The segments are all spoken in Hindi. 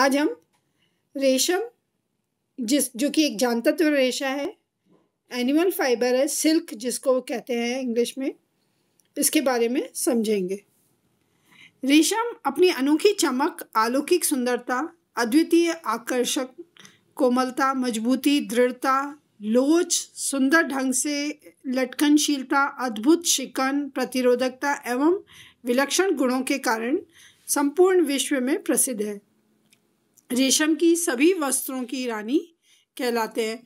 आज हम रेशम जिस जो कि एक जानतत्व रेशा है एनिमल फाइबर है सिल्क जिसको वो कहते हैं इंग्लिश में इसके बारे में समझेंगे रेशम अपनी अनोखी चमक अलौकिक सुंदरता अद्वितीय आकर्षक कोमलता मजबूती दृढ़ता लोच सुंदर ढंग से लटकनशीलता अद्भुत शिकन प्रतिरोधकता एवं विलक्षण गुणों के कारण संपूर्ण विश्व में प्रसिद्ध है रेशम की सभी वस्त्रों की रानी कहलाते हैं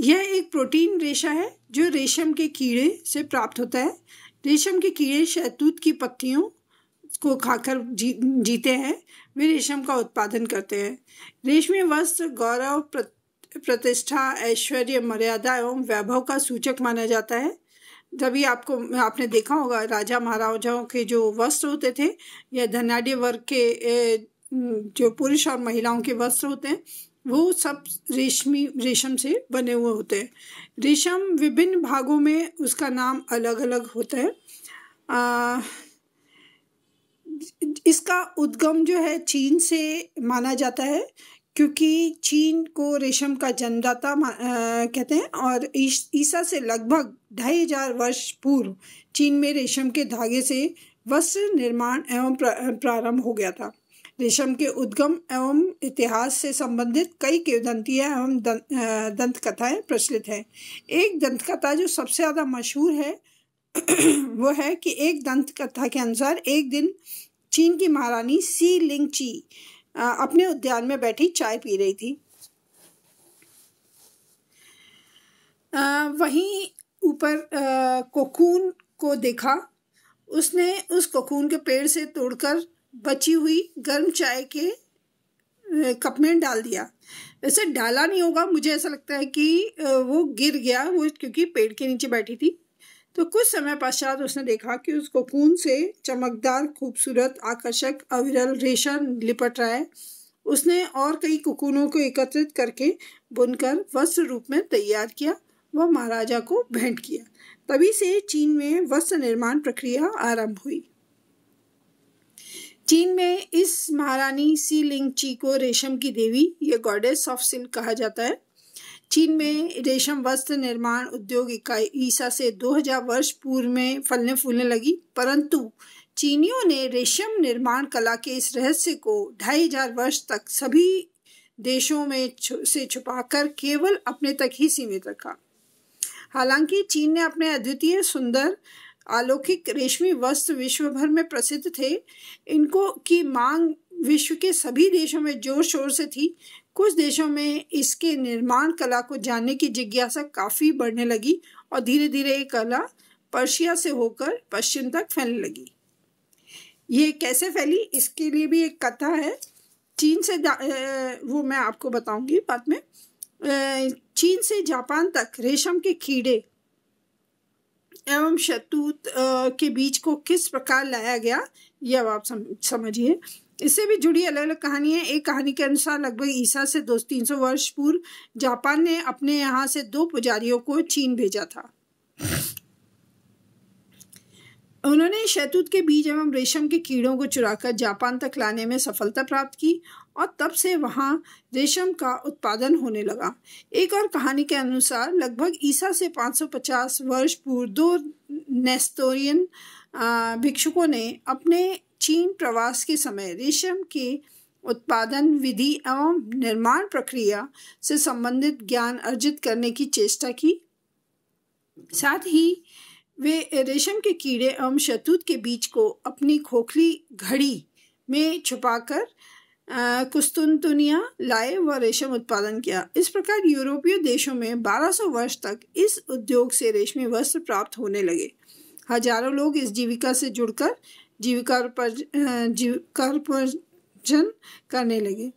यह एक प्रोटीन रेशा है जो रेशम के कीड़े से प्राप्त होता है रेशम के कीड़े शहतूत की पत्तियों को खाकर जी जीते हैं वे रेशम का उत्पादन करते हैं रेशमी वस्त्र गौरव प्रतिष्ठा ऐश्वर्य मर्यादा एवं वैभव का सूचक माना जाता है तभी आपको आपने देखा होगा राजा महाराजाओं के जो वस्त्र होते थे या धनाढ़ वर्ग के जो पुरुष और महिलाओं के वस्त्र होते हैं वो सब रेशमी रेशम से बने हुए होते हैं रेशम विभिन्न भागों में उसका नाम अलग अलग होता है आ, इसका उद्गम जो है चीन से माना जाता है क्योंकि चीन को रेशम का जन्मदाता कहते हैं और ईसा से लगभग ढाई हजार वर्ष पूर्व चीन में रेशम के धागे से वस्त्र निर्माण एवं प्रारंभ हो गया था रेशम के उद्गम एवं इतिहास से संबंधित कई किंवदंतियाँ एवं दंत कथाएँ प्रचलित हैं एक दंत कथा जो सबसे ज़्यादा मशहूर है वो है कि एक दंत कथा के अनुसार एक दिन चीन की महारानी सी लिंग ची अपने उद्यान में बैठी चाय पी रही थी वहीं ऊपर कोकून को देखा उसने उस कोकून के पेड़ से तोड़कर बची हुई गर्म चाय के कप में डाल दिया वैसे डाला नहीं होगा मुझे ऐसा लगता है कि वो गिर गया वो क्योंकि पेड़ के नीचे बैठी थी तो कुछ समय पश्चात उसने देखा कि उस कोकून से चमकदार खूबसूरत आकर्षक अविरल रेशा लिपट रहा है उसने और कई कोकूनों को एकत्रित करके बुनकर वस्त्र रूप में तैयार किया व महाराजा को भेंट किया तभी से चीन में वस्त्र निर्माण प्रक्रिया आरंभ हुई चीन में इस महारानी सी लिंग ची को रेशम की देवी या गॉडेस ऑफ सिल्क कहा जाता है चीन में रेशम वस्त्र निर्माण उद्योग इकाई ईसा से 2000 वर्ष पूर्व में फलने फूलने लगी परंतु चीनियों ने रेशम निर्माण कला के इस रहस्य को ढाई हजार वर्ष तक सभी देशों में छु, से छुपाकर केवल अपने तक ही सीमित रखा हालांकि चीन ने अपने अद्वितीय सुंदर अलौकिक रेशमी वस्त्र विश्व भर में प्रसिद्ध थे इनको की मांग विश्व के सभी देशों में जोर शोर से थी कुछ देशों में इसके निर्माण कला को जानने की जिज्ञासा काफ़ी बढ़ने लगी और धीरे धीरे ये कला पर्शिया से होकर पश्चिम तक फैलने लगी ये कैसे फैली इसके लिए भी एक कथा है चीन से वो मैं आपको बताऊंगी बाद में चीन से जापान तक रेशम के कीड़े एवं शतूत के बीच को किस प्रकार लाया गया यह अब आप समझिए इससे भी जुड़ी अलग अलग कहानी है एक कहानी के अनुसार लगभग ईसा से दो तीन सौ वर्ष पूर्व जापान ने अपने यहाँ से दो पुजारियों को चीन भेजा था उन्होंने शैतूत के बीज एवं रेशम के कीड़ों को चुराकर जापान तक लाने में सफलता प्राप्त की और तब से वहाँ रेशम का उत्पादन होने लगा एक और कहानी के अनुसार लगभग ईसा से 550 वर्ष पूर्व दो नेस्तोरियन भिक्षुकों ने अपने चीन प्रवास के समय रेशम के उत्पादन विधि एवं निर्माण प्रक्रिया से संबंधित ज्ञान अर्जित करने की चेष्टा की साथ ही वे रेशम के कीड़े एवं शतूत के बीज को अपनी खोखली घड़ी में छुपाकर कुस्तुनतुनिया लाए व रेशम उत्पादन किया इस प्रकार यूरोपीय देशों में 1200 वर्ष तक इस उद्योग से रेशमी वस्त्र प्राप्त होने लगे हजारों लोग इस जीविका से जुड़कर जीविकार्पार्जन करने लगे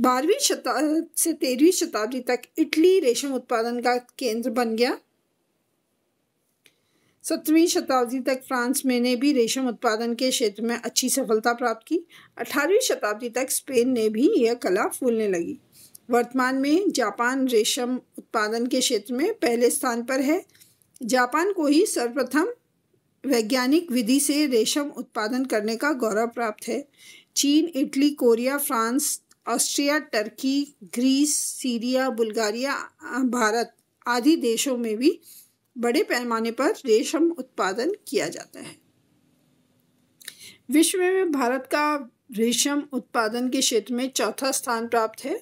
बारहवीं शता से तेरहवीं शताब्दी तक इटली रेशम उत्पादन का केंद्र बन गया सत्रहवीं शताब्दी तक फ्रांस में ने भी रेशम उत्पादन के क्षेत्र में अच्छी सफलता प्राप्त की अठारहवीं शताब्दी तक स्पेन ने भी यह कला फूलने लगी वर्तमान में जापान रेशम उत्पादन के क्षेत्र में पहले स्थान पर है जापान को ही सर्वप्रथम वैज्ञानिक विधि से रेशम उत्पादन करने का गौरव प्राप्त है चीन Italy Korea France Austria Turkey Greece Syria Bulgaria Bharat आदि देशों में भी बड़े पैमाने पर रेशम उत्पादन किया जाता है विश्व में भारत का रेशम उत्पादन के क्षेत्र में चौथा स्थान प्राप्त है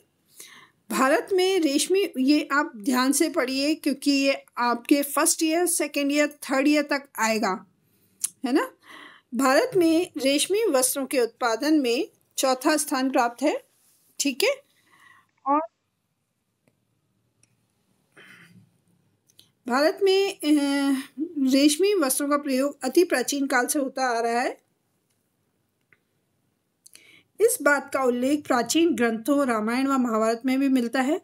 भारत में रेशमी ये आप ध्यान से पढ़िए क्योंकि ये आपके first year second year third year तक आएगा है ना भारत में रेशमी वस्त्रों के उत्पादन में चौथा स्थान प्राप्त है ठीक है और भारत में रेशमी वस्त्रों का प्रयोग अति प्राचीन काल से होता आ रहा है इस बात का उल्लेख प्राचीन ग्रंथों रामायण व महाभारत में भी मिलता है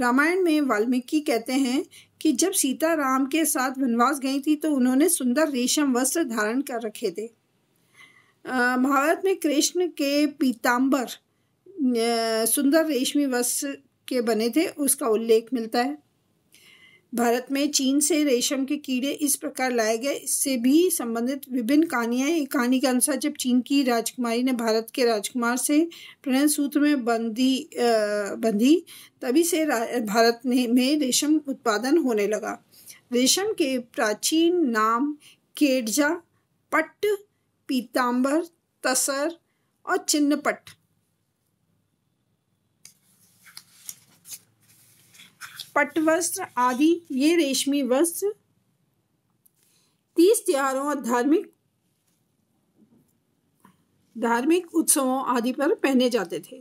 रामायण में वाल्मीकि कहते हैं कि जब सीता राम के साथ वनवास गई थी तो उन्होंने सुंदर रेशम वस्त्र धारण कर रखे थे महाभारत में कृष्ण के पीताम्बर सुंदर रेशमी वस्त्र के बने थे उसका उल्लेख मिलता है भारत में चीन से रेशम के कीड़े इस प्रकार लाए गए इससे भी संबंधित विभिन्न कहानियाँ एक कहानी के अनुसार जब चीन की राजकुमारी ने भारत के राजकुमार से प्रणय सूत्र में बंदी बंधी तभी से भारत ने में रेशम उत्पादन होने लगा रेशम के प्राचीन नाम केडजा पट्ट पीताम्बर तसर और चिन्नपट पट वस्त्र आदि ये रेशमी वस्त्र तीस त्योहारों और धार्मिक धार्मिक उत्सवों आदि पर पहने जाते थे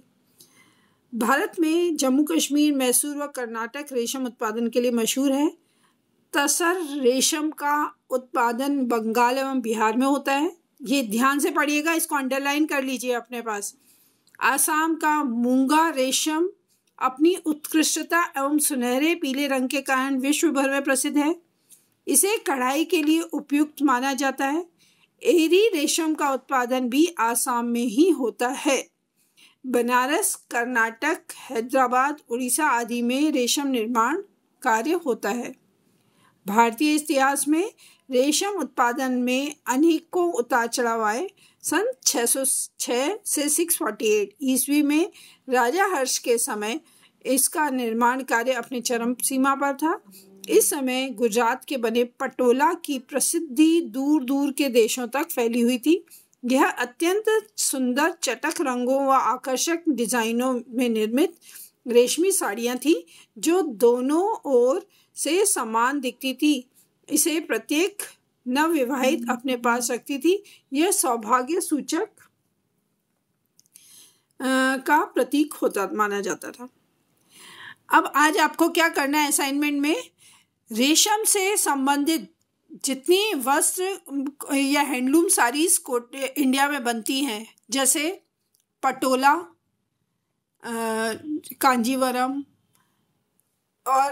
भारत में जम्मू कश्मीर मैसूर व कर्नाटक रेशम उत्पादन के लिए मशहूर है तसर रेशम का उत्पादन बंगाल एवं बिहार में होता है ये ध्यान से पढ़िएगा इसको अंडरलाइन कर लीजिए अपने पास आसाम का मूंगा रेशम अपनी उत्कृष्टता एवं सुनहरे पीले रंग के कारण विश्व भर में प्रसिद्ध है इसे कढ़ाई के लिए उपयुक्त माना जाता है एरी रेशम का उत्पादन भी आसाम में ही होता है बनारस कर्नाटक हैदराबाद उड़ीसा आदि में रेशम निर्माण कार्य होता है भारतीय इतिहास में रेशम उत्पादन में अनेकों उतार चढ़ाव आए सन 606 से 648 ईस्वी में राजा हर्ष के समय इसका निर्माण कार्य अपने चरम सीमा पर था इस समय गुजरात के बने पटोला की प्रसिद्धि दूर दूर के देशों तक फैली हुई थी यह अत्यंत सुंदर चटक रंगों व आकर्षक डिजाइनों में निर्मित रेशमी साड़ियाँ थी जो दोनों ओर से समान दिखती थी इसे प्रत्येक नवविवाहित हम्म। अपने पास रखती थी यह सौभाग्य सूचक का प्रतीक होता माना जाता था अब आज आपको क्या करना है असाइनमेंट में रेशम से संबंधित जितनी वस्त्र या हैंडलूम साड़ीज को इंडिया में बनती हैं जैसे पटोला कांजीवरम और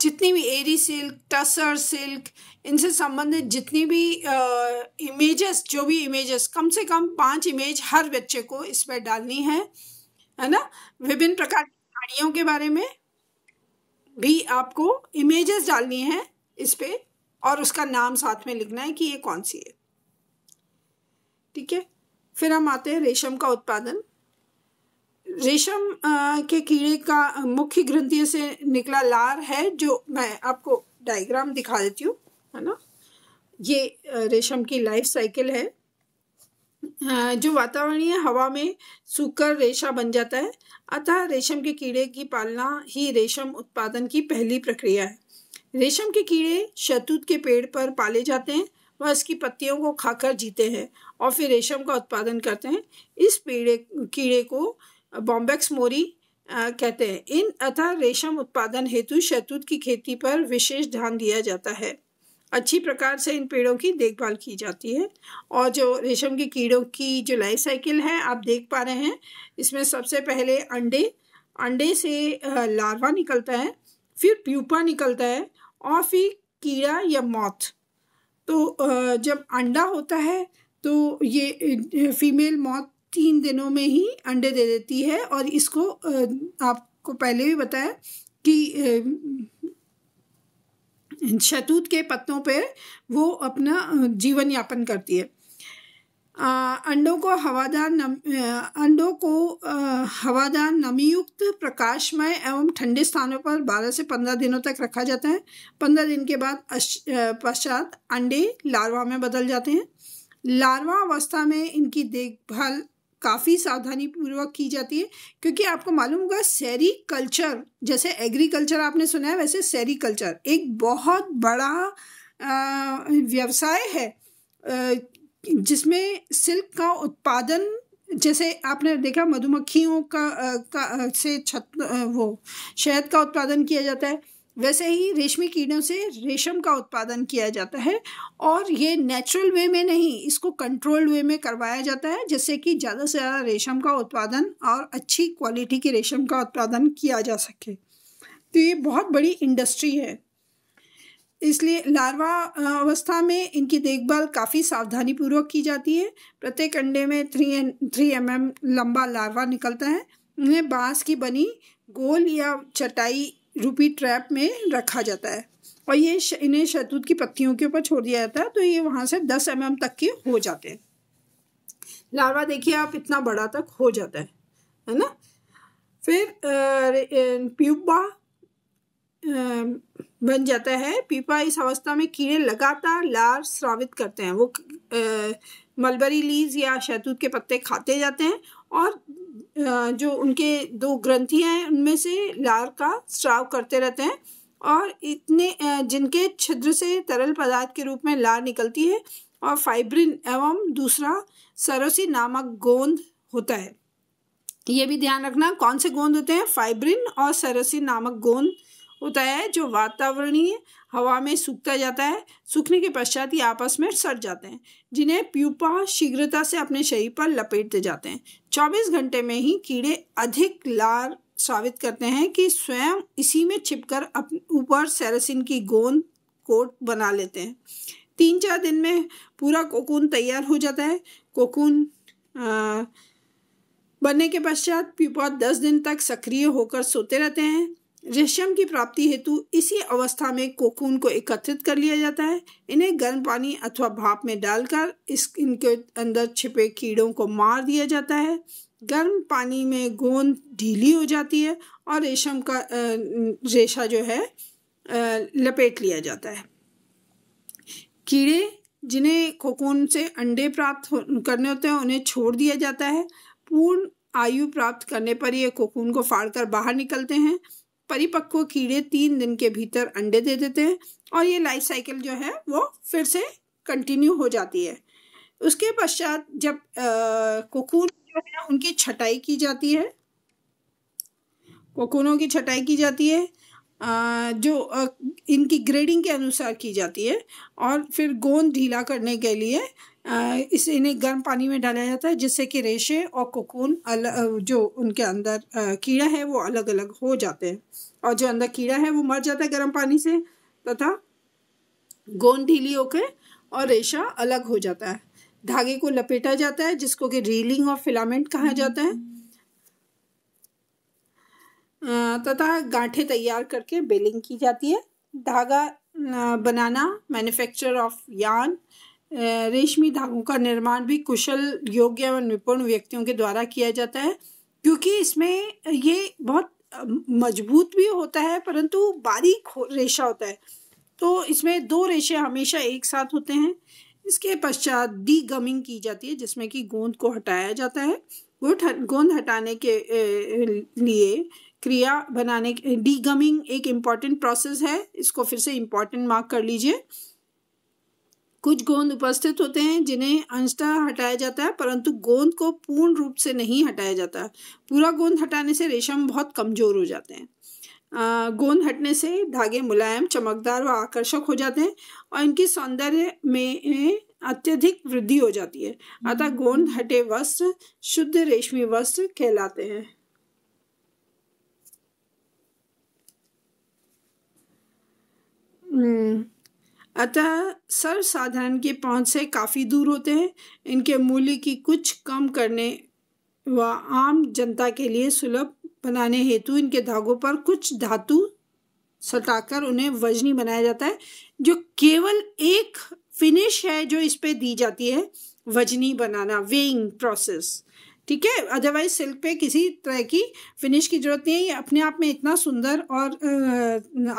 जितनी भी एरी सिल्क टसर सिल्क इनसे संबंधित जितनी भी इमेजेस जो भी इमेजेस कम से कम पांच इमेज हर बच्चे को इस पर डालनी है है ना विभिन्न प्रकार की साड़ियों के बारे में भी आपको इमेजेस डालनी है इस पर और उसका नाम साथ में लिखना है कि ये कौन सी है ठीक है फिर हम आते हैं रेशम का उत्पादन रेशम के कीड़े का मुख्य ग्रंथियों से निकला लार है जो मैं आपको डायग्राम दिखा देती हूँ है ना ये रेशम की लाइफ साइकिल है जो वातावरणीय हवा में सूखकर रेशा बन जाता है अतः रेशम के कीड़े की पालना ही रेशम उत्पादन की पहली प्रक्रिया है रेशम के कीड़े शहतूत के पेड़ पर पाले जाते हैं वह इसकी पत्तियों को खाकर जीते हैं और फिर रेशम का उत्पादन करते हैं इस पेड़े कीड़े को बॉम्बेक्स मोरी आ, कहते हैं इन अथा रेशम उत्पादन हेतु शैतूत की खेती पर विशेष ध्यान दिया जाता है अच्छी प्रकार से इन पेड़ों की देखभाल की जाती है और जो रेशम के कीड़ों की जो लाइफ साइकिल है आप देख पा रहे हैं इसमें सबसे पहले अंडे अंडे से लार्वा निकलता है फिर प्यूपा निकलता है और फिर कीड़ा या मौत तो जब अंडा होता है तो ये फीमेल मौत तीन दिनों में ही अंडे दे देती है और इसको आपको पहले भी बताया कि शतूत के पत्तों पे वो अपना जीवन यापन करती है अंडों को हवादार नम अंडों को हवादार नमीयुक्त प्रकाशमय एवं ठंडे स्थानों पर 12 से 15 दिनों तक रखा जाता है 15 दिन के बाद पश्चात अंडे लार्वा में बदल जाते हैं लार्वा अवस्था में इनकी देखभाल काफ़ी सावधानी पूर्वक की जाती है क्योंकि आपको मालूम होगा सैरी कल्चर जैसे एग्रीकल्चर आपने सुना है वैसे सैरी कल्चर एक बहुत बड़ा व्यवसाय है जिसमें सिल्क का उत्पादन जैसे आपने देखा मधुमक्खियों का, का से छत वो शहद का उत्पादन किया जाता है वैसे ही रेशमी कीड़ों से रेशम का उत्पादन किया जाता है और ये नेचुरल वे में नहीं इसको कंट्रोल्ड वे में करवाया जाता है जिससे कि ज़्यादा से ज़्यादा रेशम का उत्पादन और अच्छी क्वालिटी के रेशम का उत्पादन किया जा सके तो ये बहुत बड़ी इंडस्ट्री है इसलिए लार्वा अवस्था में इनकी देखभाल काफ़ी सावधानीपूर्वक की जाती है प्रत्येक अंडे में three N three M M लंबा लार्वा निकलता है उन्हें बांस की बनी गोल या चटाई रूपी ट्रैप में रखा जाता है और ये इन्हें शहतूत की पत्तियों के ऊपर छोड़ दिया जाता है तो ये वहाँ से दस एम तक के हो जाते हैं लार्वा देखिए आप इतना बड़ा तक हो जाता है है ना फिर प्यूबा बन जाता है पीपा इस अवस्था में कीड़े लगातार लार स्रावित करते हैं वो मलबरी लीज या शहतूत के पत्ते खाते जाते हैं और जो उनके दो ग्रंथियाँ हैं उनमें से लार का स्राव करते रहते हैं और इतने जिनके छिद्र से तरल पदार्थ के रूप में लार निकलती है और फाइब्रिन एवं दूसरा सरोसी नामक गोंद होता है ये भी ध्यान रखना कौन से गोंद होते हैं फाइब्रिन और सरोसी नामक गोंद होता है जो वातावरणीय हवा में सूखता जाता है सूखने के पश्चात ये आपस में सट जाते हैं जिन्हें प्यूपा शीघ्रता से अपने शरीर पर लपेटते जाते हैं 24 घंटे में ही कीड़े अधिक लार साबित करते हैं कि स्वयं इसी में छिपकर अपने ऊपर सेरेसिन की गोंद कोट बना लेते हैं तीन चार दिन में पूरा कोकून तैयार हो जाता है कोकून बनने के पश्चात पीपा दस दिन तक सक्रिय होकर सोते रहते हैं रेशम की प्राप्ति हेतु इसी अवस्था में कोकून को एकत्रित कर लिया जाता है इन्हें गर्म पानी अथवा भाप में डालकर इस इनके अंदर छिपे कीड़ों को मार दिया जाता है गर्म पानी में गोंद ढीली हो जाती है और रेशम का रेशा जो है लपेट लिया जाता है कीड़े जिन्हें कोकून से अंडे प्राप्त करने होते हैं उन्हें छोड़ दिया जाता है पूर्ण आयु प्राप्त करने पर ये कोकून को फाड़कर बाहर निकलते हैं परिपक्व कीड़े तीन दिन के भीतर अंडे दे देते हैं और ये लाइफ साइकिल जो है वो फिर से कंटिन्यू हो जाती है उसके पश्चात जब कोकून जो है उनकी छटाई की जाती है कोकूनों की छटाई की जाती है जो इनकी ग्रेडिंग के अनुसार की जाती है और फिर गोंद ढीला करने के लिए इस इन्हें गर्म पानी में डाला जाता है जिससे कि रेशे और कोकून जो उनके अंदर कीड़ा है वो अलग अलग हो जाते हैं और जो अंदर कीड़ा है वो मर जाता है गर्म पानी से तथा गोंद ढीली होकर और रेशा अलग हो जाता है धागे को लपेटा जाता है जिसको कि रीलिंग और फिलामेंट कहा जाता है तथा गांठें तैयार करके बेलिंग की जाती है धागा बनाना मैन्युफैक्चर ऑफ यान रेशमी धागों का निर्माण भी कुशल योग्य एवं निपुण व्यक्तियों के द्वारा किया जाता है क्योंकि इसमें ये बहुत मजबूत भी होता है परंतु बारीक रेशा होता है तो इसमें दो रेशे हमेशा एक साथ होते हैं इसके पश्चात डी गमिंग की जाती है जिसमें कि गोंद को हटाया जाता है गोंद हटाने के लिए क्रिया बनाने डीगमिंग एक इम्पॉर्टेंट प्रोसेस है इसको फिर से इम्पॉर्टेंट मार्क कर लीजिए कुछ गोंद उपस्थित होते हैं जिन्हें अंशतः हटाया जाता है परंतु गोंद को पूर्ण रूप से नहीं हटाया जाता पूरा गोंद हटाने से रेशम बहुत कमजोर हो जाते हैं गोंद हटने से धागे मुलायम चमकदार व आकर्षक हो जाते हैं और इनकी सौंदर्य में अत्यधिक वृद्धि हो जाती है अतः गोंद हटे वस्त्र शुद्ध रेशमी वस्त्र कहलाते हैं हम्म। अतः सर्वसाधारण के पहुंच से काफ़ी दूर होते हैं इनके मूल्य की कुछ कम करने व आम जनता के लिए सुलभ बनाने हेतु इनके धागों पर कुछ धातु सटाकर उन्हें वजनी बनाया जाता है जो केवल एक फिनिश है जो इस पे दी जाती है वजनी बनाना वेइंग प्रोसेस ठीक है अदरवाइज सिल्क पे किसी तरह की फिनिश की जरूरत नहीं है ये अपने आप में इतना सुंदर और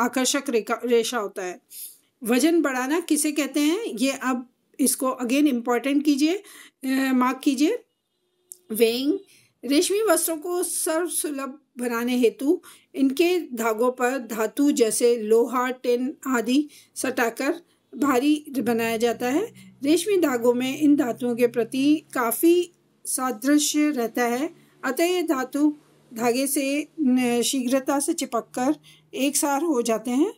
आकर्षक रेशा होता है वजन बढ़ाना किसे कहते हैं ये अब इसको अगेन इम्पॉर्टेंट कीजिए मार्क कीजिए वेइंग रेशमी वस्त्रों को सर्व सुलभ बनाने हेतु इनके धागों पर धातु जैसे लोहा टिन आदि सटाकर भारी बनाया जाता है रेशमी धागों में इन धातुओं के प्रति काफ़ी सादृश्य रहता है अतः ये धातु धागे से शीघ्रता से चिपक कर एक सार हो जाते हैं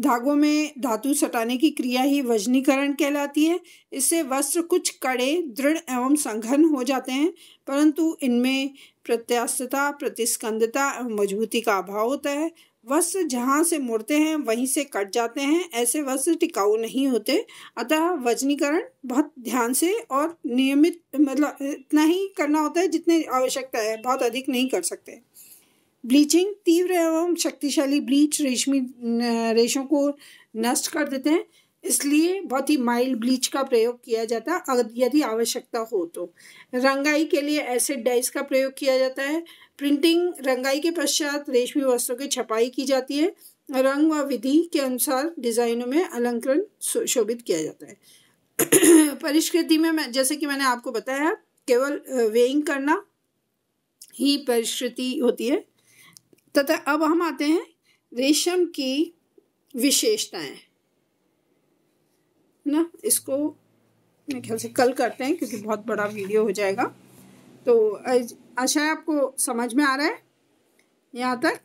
धागों में धातु सटाने की क्रिया ही वजनीकरण कहलाती है इससे वस्त्र कुछ कड़े दृढ़ एवं संघन हो जाते हैं परंतु इनमें प्रत्यास्थता प्रतिस्कंदता एवं मजबूती का अभाव होता है वस्त्र जहाँ से मुड़ते हैं वहीं से कट जाते हैं ऐसे वस्त्र टिकाऊ नहीं होते अतः वजनीकरण बहुत ध्यान से और नियमित मतलब इतना ही करना होता है जितने आवश्यकता है बहुत अधिक नहीं कर सकते ब्लीचिंग तीव्र एवं शक्तिशाली ब्लीच रेशमी रेशों को नष्ट कर देते हैं इसलिए बहुत ही माइल्ड ब्लीच का प्रयोग किया जाता है यदि आवश्यकता हो तो रंगाई के लिए एसिड डाइस का प्रयोग किया जाता है प्रिंटिंग रंगाई के पश्चात रेशमी वस्त्रों की छपाई की जाती है रंग व विधि के अनुसार डिजाइनों में अलंकरण शोभित किया जाता है परिष्कृति में मैं जैसे कि मैंने आपको बताया केवल वेइंग करना ही परिष्कृति होती है तथा अब हम आते हैं रेशम की विशेषताएं ना इसको मेरे ख्याल से कल करते हैं क्योंकि बहुत बड़ा वीडियो हो जाएगा तो आशा है आपको समझ में आ रहा है यहाँ तक